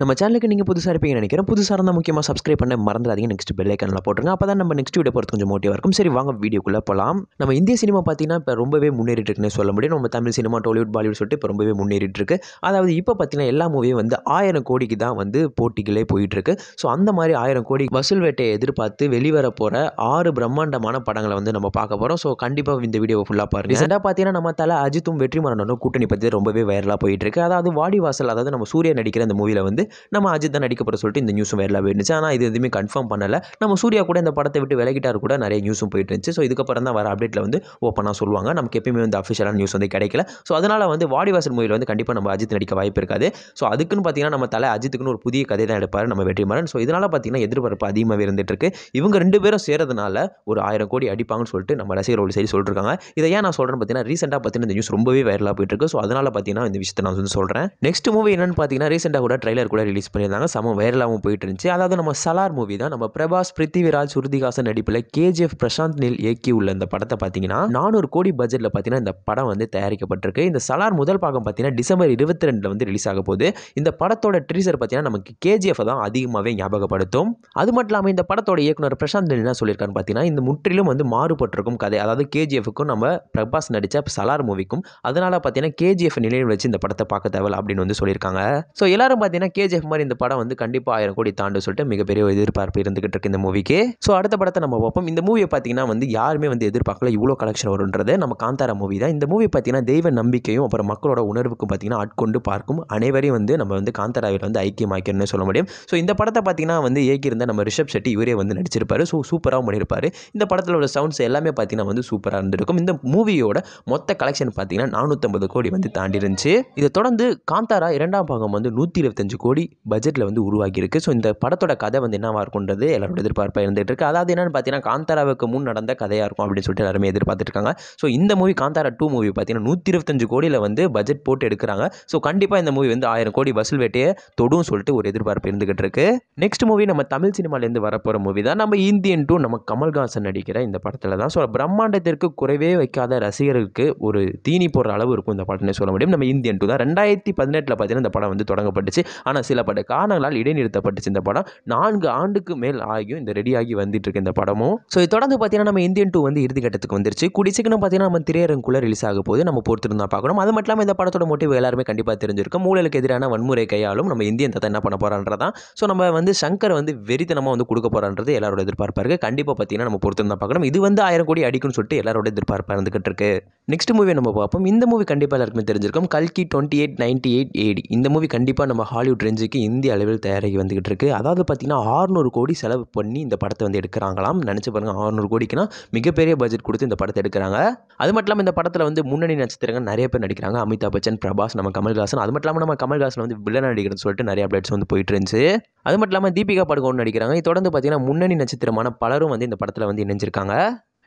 நம்ம சேனலுக்கு நீங்கள் புதுசாக இருப்பீங்கன்னு நினைக்கிறேன் புதுசாக இருந்தால் முக்கியமாக சப்ஸ்கிரைப் பண்ண மறந்துடாதீங்க நெக்ஸ்ட் ஐக்கனில் போட்டுருங்க அப்போ தான் நம்ம நெக்ஸ்ட் வீடியோ போகிறது கொஞ்சம் மோட்டிவாக இருக்கும் சரி வாங்க வீடியோக்குள்ளே போகலாம் நம்ம இந்திய சினிமா பார்த்தீங்கன்னா இப்போ ரொம்பவே முன்னேறிட்டு இருக்குன்னு சொல்ல முடியும் நம்ம தமிழ் சினிமா டாலிவுட் பாலிவுட் சொல்லிட்டு இப்போ ரொம்பவே முன்னேறிட்டு இருக்கு அதாவது இப்போ பார்த்தீங்கன்னா எல்லா மூவியும் வந்து ஆயிரம் கோடிக்கு தான் வந்து போட்டிகளே போயிட்டுருக்கு ஸோ அந்த மாதிரி ஆயிரம் கோடி வசூல் வேட்டையை எதிர்பார்த்து வெளிவர போகிற ஆறு பிரம்மாண்டமான படங்களை வந்து நம்ம பார்க்க போகிறோம் ஸோ கண்டிப்பாக இந்த வீடியோவை ஃபுல்லாக பாருங்க ரீசெண்டாக பார்த்தீங்கன்னா நம்ம தலை அஜித்தும் மரணம் கூட்டணி பற்றி ரொம்பவே வைரலாக போயிட்டு இருக்கு அதாவது வாடி வாசல் அதாவது நம்ம சூரிய நடிக்கிற அந்த மூவியில் வந்து நம்ம அஜித் தான் நடிக்க போகிற சொல்லிட்டு இந்த நியூஸும் வேறலாம் போயிருந்துச்சு ஆனால் இது எதுவுமே கன்ஃபார்ம் பண்ணலை நம்ம சூர்யா கூட இந்த படத்தை விட்டு விலகிட்டார் கூட நிறைய நியூஸும் போயிட்டு இருந்துச்சு ஸோ இதுக்கப்புறம் தான் வர அப்டேட்டில் வந்து ஓப்பனாக சொல்லுவாங்க நமக்கு எப்பயுமே வந்து அஃபிஷியலான நியூஸ் வந்து கிடைக்கல ஸோ அதனால் வந்து வாடிவாசல் மூவியில் வந்து கண்டிப்பாக நம்ம அஜித் நடிக்க வாய்ப்பு இருக்காது ஸோ அதுக்குன்னு பார்த்தீங்கன்னா நம்ம தலை அஜித்துக்குன்னு ஒரு புதிய கதை தான் எடுப்பார் நம்ம வெற்றிமாறன் ஸோ இதனால் பார்த்தீங்கன்னா எதிர்பார்ப்பு அதிகமாக இருந்துட்டு இருக்கு இவங்க ரெண்டு பேரும் சேர்றதுனால ஒரு ஆயிரம் கோடி அடிப்பாங்கன்னு சொல்லிட்டு நம்ம ரசிகர்கள் சரி சொல்லிருக்காங்க இதை ஏன் நான் சொல்கிறேன் பார்த்தீங்கன்னா ரீசெண்டாக பார்த்தீங்கன்னா இந்த நியூஸ் ரொம்பவே வைரலாக போயிட்டு இருக்கு ஸோ அதனால் பார்த்தீங்கன்னா இந்த விஷயத்தை நான் வந்து சொல்கிறேன் நெக்ஸ்ட் மூவி என்னன்னு பார்த்தீங்கன்னா ரீசெண்டாக கூட ட்ரைலர் கூட ரிலீஸ் பண்ணியிருந்தாங்க செம வைரலாகவும் போயிட்டு இருந்துச்சு அதாவது நம்ம சலார் மூவி தான் நம்ம பிரபாஸ் பிருத்திவிராஜ் சுருதிகாசன் நடிப்பில் கேஜிஎஃப் பிரசாந்த் நில் இயக்கி உள்ள இந்த படத்தை பார்த்தீங்கன்னா நானூறு கோடி பட்ஜெட்டில் பார்த்தீங்கன்னா இந்த படம் வந்து தயாரிக்கப்பட்டிருக்கு இந்த சலார் முதல் பாகம் பார்த்தீங்கன்னா டிசம்பர் இருபத்தி ரெண்டில் வந்து ரிலீஸ் ஆக போகுது இந்த படத்தோட ட்ரீசர் பார்த்தீங்கன்னா நமக்கு கேஜிஎஃப் தான் அதிகமாகவே ஞாபகப்படுத்தும் அது மட்டும் இல்லாமல் இந்த படத்தோட இயக்குனர் பிரசாந்த் நில் என்ன சொல்லியிருக்காருன்னு பார்த்தீங்கன்னா இந்த முற்றிலும் வந்து மாறுபட்டிருக்கும் கதை அதாவது கேஜிஎஃப்க்கும் நம்ம பிரபாஸ் நடித்த சலார் மூவிக்கும் அதனால் பார்த்தீங்கன்னா கேஜிஎஃப் நிலையில் வச்சு இந்த படத்தை பார்க்க தேவையில்ல அப்படின்னு வந்து சொல்லியிருக்காங்க ஸோ எல்லாரும் பார்த்தீங்கன்னா கே கேஜிஎஃப் மாதிரி இந்த படம் வந்து கண்டிப்பாக ஆயிரம் கோடி தாண்டு சொல்லிட்டு மிகப்பெரிய எதிர்பார்ப்பு இருந்துகிட்டு இருக்கு இந்த மூவிக்கு ஸோ அடுத்த படத்தை நம்ம பார்ப்போம் இந்த மூவியை பார்த்தீங்கன்னா வந்து யாருமே வந்து எதிர்பார்க்கல இவ்வளோ கலெக்ஷன் வரும்ன்றது நம்ம காந்தாரா மூவி தான் இந்த மூவி பார்த்தீங்கன்னா தெய்வ நம்பிக்கையும் அப்புறம் மக்களோட உணர்வுக்கும் பார்த்தீங்கன்னா ஆட்கொண்டு பார்க்கும் அனைவரையும் வந்து நம்ம வந்து காந்தாராவில் வந்து ஐக்கியமாக்கணும்னு சொல்ல முடியும் ஸோ இந்த படத்தை பார்த்தீங்கன்னா வந்து இயக்கியிருந்த நம்ம ரிஷப் செட்டி இவரே வந்து நடிச்சிருப்பாரு ஸோ சூப்பராகவும் பண்ணியிருப்பார் இந்த படத்தில் உள்ள சவுண்ட்ஸ் எல்லாமே பார்த்தீங்கன்னா வந்து சூப்பராக இருந்திருக்கும் இந்த மூவியோட மொத்த கலெக்ஷன் பார்த்தீங்கன்னா நானூற்றம்பது கோடி வந்து தாண்டி இருந்துச்சு இதை தொடர்ந்து காந்தாரா இரண்டாம் பாகம் வந்து நூற்றி இருபத்தஞ்சு கோடி கோடி பட்ஜெட்டில் வந்து உருவாகியிருக்கு ஸோ இந்த படத்தோட கதை வந்து என்னவாக இருக்கும்ன்றது எல்லாரோட எதிர்பார்ப்பாக இருந்துகிட்டு இருக்குது அதாவது என்னென்னு பார்த்தீங்கன்னா காந்தாராவுக்கு முன் நடந்த கதையாக இருக்கும் அப்படின்னு சொல்லிட்டு எல்லாருமே எதிர்பார்த்துருக்காங்க ஸோ இந்த மூவி காந்தாரா டூ மூவி பார்த்தீங்கன்னா நூற்றி இருபத்தஞ்சு கோடியில் வந்து பட்ஜெட் போட்டு எடுக்கிறாங்க ஸோ கண்டிப்பாக இந்த மூவி வந்து ஆயிரம் கோடி வசூல் வேட்டையை தொடும் சொல்லிட்டு ஒரு எதிர்பார்ப்பு இருந்துகிட்டு இருக்கு நெக்ஸ்ட் மூவி நம்ம தமிழ் சினிமாலேருந்து வரப்போகிற மூவி தான் நம்ம இந்தியன் டூ நம்ம கமல்ஹாசன் நடிக்கிற இந்த படத்தில் தான் ஸோ பிரம்மாண்டத்திற்கு குறைவே வைக்காத ரசிகர்களுக்கு ஒரு தீனி போடுற அளவு இருக்கும் இந்த படம்னு சொல்ல முடியும் நம்ம இந்தியன் டூ தான் ரெண்டாயிரத்தி பதினெட்டில் பார்த்தீங்கன்னா இந்த படம் வந்து தொடங்கப்பட்டுச்சு ஆனால் சில பட காரணங்களால் இடைநிறுத்தப்பட்டுச்சு இந்த படம் நான்கு ஆண்டுக்கு மேல் ஆகியும் இந்த ரெடியாகி வந்துட்டு இருக்கு இந்த படமும் ஸோ இது தொடர்ந்து பார்த்தீங்கன்னா நம்ம இந்தியன் டூ வந்து இறுதி கட்டத்துக்கு வந்துருச்சு குடி சீக்கிரம் பார்த்தீங்கன்னா நம்ம திரையரங்குள்ள ரிலீஸ் ஆக போது நம்ம பொறுத்திருந்தா பார்க்கணும் அது மட்டும் இல்லாமல் இந்த படத்தோட மோட்டிவ் எல்லாருமே கண்டிப்பாக தெரிஞ்சிருக்கும் மூலலுக்கு எதிரான வன்முறை கையாலும் நம்ம இந்தியன் தத்தை என்ன பண்ண போகிறான்றதான் ஸோ நம்ம வந்து சங்கர் வந்து வெறித்தனமாக வந்து கொடுக்க போகிறான்றது எல்லாரோட எதிர்பார்ப்பாக இருக்குது கண்டிப்பாக பார்த்தீங்கன்னா நம்ம பொறுத்திருந்தா பார்க்கணும் இது வந்து ஆயிரம் கோடி அடிக்கும்னு சொல்லிட்டு எல்லாரோட எதிர்பார்ப்பாக இருந்துகிட்டு இருக்கு நெக்ஸ்ட் மூவி நம்ம பார்ப்போம் இந்த மூவி கண்டிப்பாக எல்லாருக்குமே தெரிஞ்சிருக்கும் கல்கி twenty eight ninety eight AD இந்த மூவி கண்டிப்பாக நம்ம ஹாலிவுட் ரேஞ்சுக்கு இந்திய அளவில் தயாராகி வந்துக்கிட்டு இருக்குது அதாவது பார்த்திங்கன்னா ஆறுநூறு கோடி செலவு பண்ணி இந்த படத்தை வந்து எடுக்கிறாங்களாம் நினச்சி பாருங்கள் ஆறுநூறு கோடிக்குன்னா மிகப்பெரிய பட்ஜெட் கொடுத்து இந்த படத்தை எடுக்கிறாங்க அது மட்டும் இல்லாமல் இந்த படத்தில் வந்து முன்னணி நட்சத்திரங்கள் நிறைய பேர் நடிக்கிறாங்க அமிதாப் பச்சன் பிரபாஸ் நம்ம கமல்ஹாசன் அது மட்டும் இல்லாமல் நம்ம கமல்ஹாசன் வந்து வில்லன் நடிக்கிறேன்னு சொல்லிட்டு நிறைய அப்டேட்ஸ் வந்து போயிட்டு இருந்துச்சு அது மட்டும் இல்லாமல் தீபிகா படுகோன் நடிக்கிறாங்க தொடர்ந்து பார்த்திங்கன்னா முன்னணி நட்சத்திரமான பலரும் வந்து இந்த படத்தில் வந்து இணைஞ்சிருக்காங்க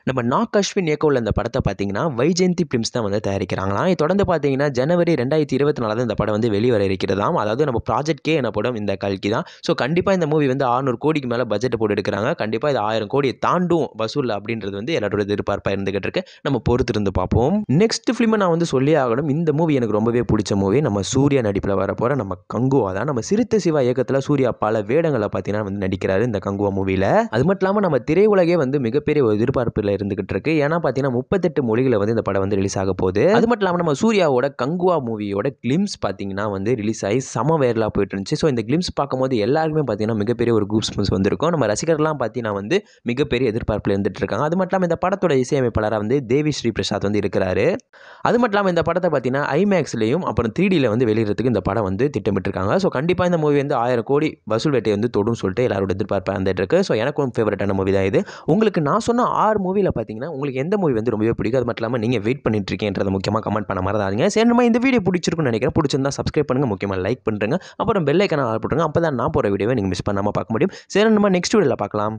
நம்ம நாக் அஸ்வின் உள்ள இந்த படத்தை பார்த்தீங்கன்னா வைஜெயந்தி பிலிம்ஸ் தான் வந்து தயாரிக்கிறாங்களாம் இது தொடர்ந்து பார்த்தீங்கன்னா ஜனவரி ரெண்டாயிரத்தி இருபத்தி நாலு தான் இந்த படம் வந்து வெளிவர இருக்கிறதாம் அதாவது நம்ம ப்ராஜெக்ட் கே எனப்படும் இந்த கல்கி தான் ஸோ கண்டிப்பாக இந்த மூவி வந்து ஆறுநூறு கோடிக்கு மேலே பட்ஜெட் போட்டு எடுக்கிறாங்க கண்டிப்பாக இது ஆயிரம் கோடியை தாண்டும் வசூல் அப்படின்றது வந்து எல்லாரோட எதிர்பார்ப்பாக இருந்துகிட்டு இருக்கு நம்ம இருந்து பார்ப்போம் நெக்ஸ்ட் ஃபிலிமை நான் வந்து சொல்லி ஆகணும் இந்த மூவி எனக்கு ரொம்பவே பிடிச்ச மூவி நம்ம சூர்யா நடிப்பில் வரப்போகிற நம்ம கங்குவா தான் நம்ம சிறுத்த சிவா இயக்கத்தில் சூர்யா பல வேடங்களை பார்த்தீங்கன்னா வந்து நடிக்கிறாரு இந்த கங்குவா மூவியில் அது மட்டும் இல்லாமல் நம்ம திரையுலகே வந்து மிகப்பெரிய எதிர்பார்ப்பு ட்ரெண்டில் இருந்துகிட்டு இருக்கு ஏன்னா பார்த்தீங்கன்னா முப்பத்தெட்டு மொழிகளை வந்து இந்த படம் வந்து ரிலீஸ் ஆக போகுது அது மட்டும் இல்லாமல் நம்ம சூர்யாவோட கங்குவா மூவியோட கிளிம்ஸ் பார்த்தீங்கன்னா வந்து ரிலீஸ் ஆகி சம வேர்லாக போயிட்டு இருந்துச்சு ஸோ இந்த கிளிம்ஸ் பார்க்கும்போது எல்லாருக்குமே பார்த்தீங்கன்னா மிகப்பெரிய ஒரு குரூப் ஸ்பூன்ஸ் வந்திருக்கும் நம்ம ரசிகர்லாம் பார்த்தீங்கன்னா வந்து மிகப்பெரிய எதிர்பார்ப்பில் இருந்துட்டு இருக்காங்க அது மட்டும் இல்லாமல் இந்த படத்தோட இசையமைப்பாளராக வந்து தேவி ஸ்ரீ பிரசாத் வந்து இருக்கிறாரு அது மட்டும் இல்லாமல் இந்த படத்தை பார்த்தீங்கன்னா ஐமேக்ஸ்லேயும் அப்புறம் த்ரீ டியில் வந்து வெளியிடறதுக்கு இந்த படம் வந்து திட்டமிட்டிருக்காங்க ஸோ கண்டிப்பாக இந்த மூவி வந்து ஆயிரம் கோடி வசூல் வேட்டை வந்து தொடும் சொல்லிட்டு எல்லாரோட எதிர்பார்ப்பாக இருந்துட்டு இருக்கு ஸோ எனக்கும் ஃபேவரட்டான மூவி தான் இது உங்களுக்கு நான் சொன்ன ஆறு மூவி மூவியில் பார்த்தீங்கன்னா உங்களுக்கு எந்த மூவி வந்து ரொம்பவே பிடிக்கும் அது மட்டும் இல்லாமல் நீங்கள் வெயிட் பண்ணிட்டு இருக்கேன்றதை முக்கியமாக கமெண்ட் பண்ண மறந்தாதீங்க சரி நம்ம இந்த வீடியோ பிடிச்சிருக்குன்னு நினைக்கிறேன் பிடிச்சிருந்தா சப்ஸ்கிரைப் பண்ணுங்கள் முக்கியமாக லைக் பண்ணுறேங்க அப்புறம் பெல்லைக்கான ஆள் போட்டுருங்க அப்போ தான் நான் போகிற வீடியோவை நீங்கள் மிஸ் பண்ணாமல் பார்க்க முடியும் சரி நம்ம நெக்ஸ்ட் வீடியோவில் பார்க்கலாம்